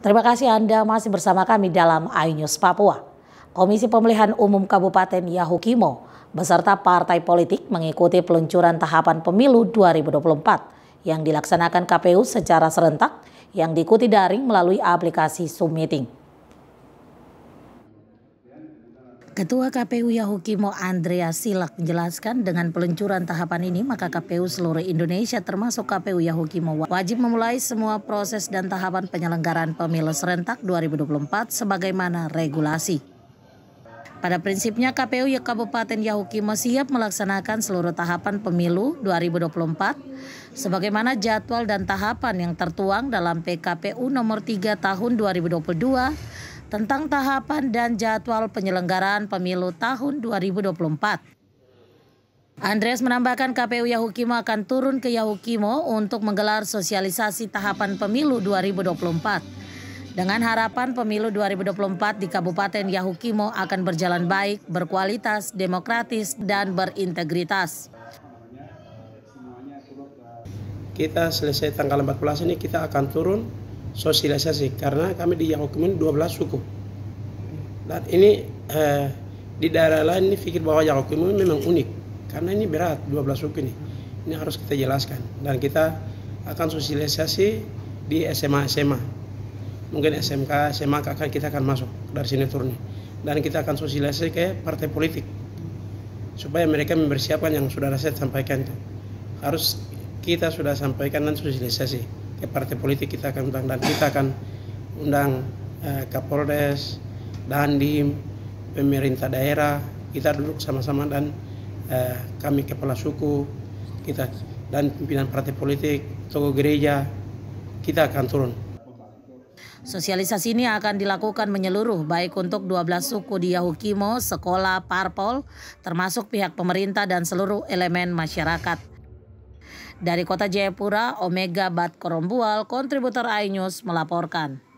Terima kasih Anda masih bersama kami dalam iNews Papua. Komisi Pemilihan Umum Kabupaten Yahukimo beserta partai politik mengikuti peluncuran tahapan pemilu 2024 yang dilaksanakan KPU secara serentak yang diikuti daring melalui aplikasi Zoom Meeting. Ketua KPU Yahukimo Andrea Silak menjelaskan dengan peluncuran tahapan ini maka KPU seluruh Indonesia termasuk KPU Yahukimo wajib memulai semua proses dan tahapan penyelenggaraan pemilu serentak 2024 sebagaimana regulasi. Pada prinsipnya KPU Kabupaten Yahukimo siap melaksanakan seluruh tahapan pemilu 2024 sebagaimana jadwal dan tahapan yang tertuang dalam PKPU nomor 3 tahun 2022 tentang tahapan dan jadwal penyelenggaraan pemilu tahun 2024. Andreas menambahkan KPU Yahukimo akan turun ke Yahukimo untuk menggelar sosialisasi tahapan pemilu 2024. Dengan harapan pemilu 2024 di Kabupaten Yahukimo akan berjalan baik, berkualitas, demokratis, dan berintegritas. Kita selesai tanggal 14 ini kita akan turun sosialisasi karena kami di dua 12 suku dan ini eh, di daerah lain ini pikir bahwa Yakokumin memang unik karena ini berat 12 suku ini ini harus kita jelaskan dan kita akan sosialisasi di SMA-SMA mungkin SMK, SMA akan kita akan masuk dari sini turun dan kita akan sosialisasi ke partai politik supaya mereka mempersiapkan yang sudah saya sampaikan itu harus kita sudah sampaikan dan sosialisasi ke ya, partai politik kita akan undang dan kita akan undang eh, Kapolres, Dandim, pemerintah daerah, kita duduk sama-sama dan eh, kami kepala suku, kita dan pimpinan partai politik, toko gereja, kita akan turun. Sosialisasi ini akan dilakukan menyeluruh baik untuk 12 suku di Yahukimo, sekolah, parpol, termasuk pihak pemerintah dan seluruh elemen masyarakat. Dari kota Jayapura, Omega Bat Korombual, kontributor iNews melaporkan.